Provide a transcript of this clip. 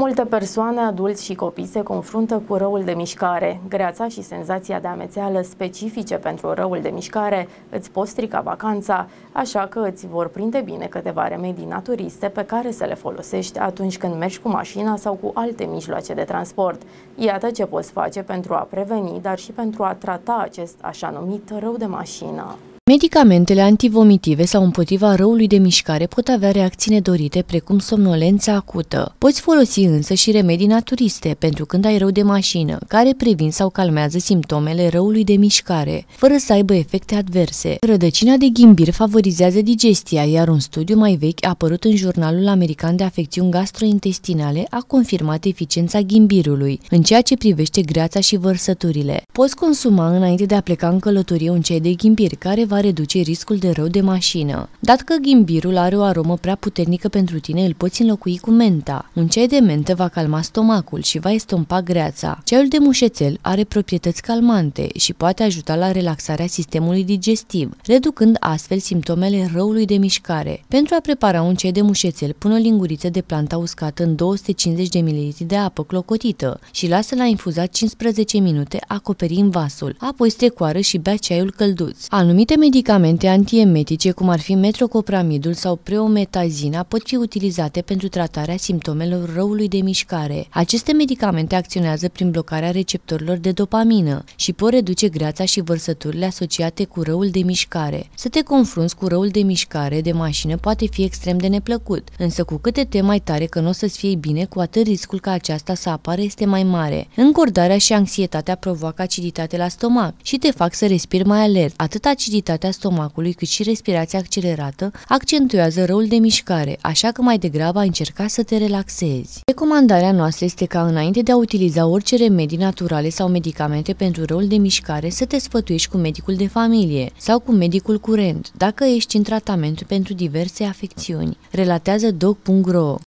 Multe persoane, adulți și copii, se confruntă cu răul de mișcare. Greața și senzația de amețeală specifice pentru răul de mișcare îți pot strica vacanța, așa că îți vor prinde bine câteva remedii naturiste pe care să le folosești atunci când mergi cu mașina sau cu alte mijloace de transport. Iată ce poți face pentru a preveni, dar și pentru a trata acest așa numit rău de mașină. Medicamentele antivomitive sau împotriva răului de mișcare pot avea reacții nedorite, precum somnolența acută. Poți folosi însă și remedii naturiste pentru când ai rău de mașină, care previn sau calmează simptomele răului de mișcare, fără să aibă efecte adverse. Rădăcina de ghimbir favorizează digestia, iar un studiu mai vechi apărut în Jurnalul American de Afecțiuni Gastrointestinale a confirmat eficiența ghimbirului în ceea ce privește greața și vărsăturile. Poți consuma înainte de a pleca în călătorie un ceai de ghimbir, care va reduce riscul de rău de mașină. Dat că ghimbirul are o aromă prea puternică pentru tine, îl poți înlocui cu menta. Un ceai de mentă va calma stomacul și va estompa greața. Ceaiul de mușețel are proprietăți calmante și poate ajuta la relaxarea sistemului digestiv, reducând astfel simptomele răului de mișcare. Pentru a prepara un ceai de mușețel, pun o linguriță de planta uscată în 250 de ml de apă clocotită și lasă la infuzat 15 minute acoperind vasul. Apoi strecoară și bea ceaiul călduț. Anumite Medicamente antiemetice, cum ar fi metrocopramidul sau preometazina, pot fi utilizate pentru tratarea simptomelor răului de mișcare. Aceste medicamente acționează prin blocarea receptorilor de dopamină și pot reduce greața și vărsăturile asociate cu răul de mișcare. Să te confrunți cu răul de mișcare de mașină poate fi extrem de neplăcut, însă cu câte te mai tare că nu o să-ți fie bine, cu atât riscul ca aceasta să apară este mai mare. Încordarea și anxietatea provoacă aciditate la stomac și te fac să respiri mai alert. Atât aciditatea aciditatea stomacului, cât și respirația accelerată, accentuează răul de mișcare, așa că mai degrabă ai încerca să te relaxezi. Recomandarea noastră este ca înainte de a utiliza orice remedii naturale sau medicamente pentru răul de mișcare să te sfătuiești cu medicul de familie sau cu medicul curent, dacă ești în tratament pentru diverse afecțiuni. Relatează doc.ro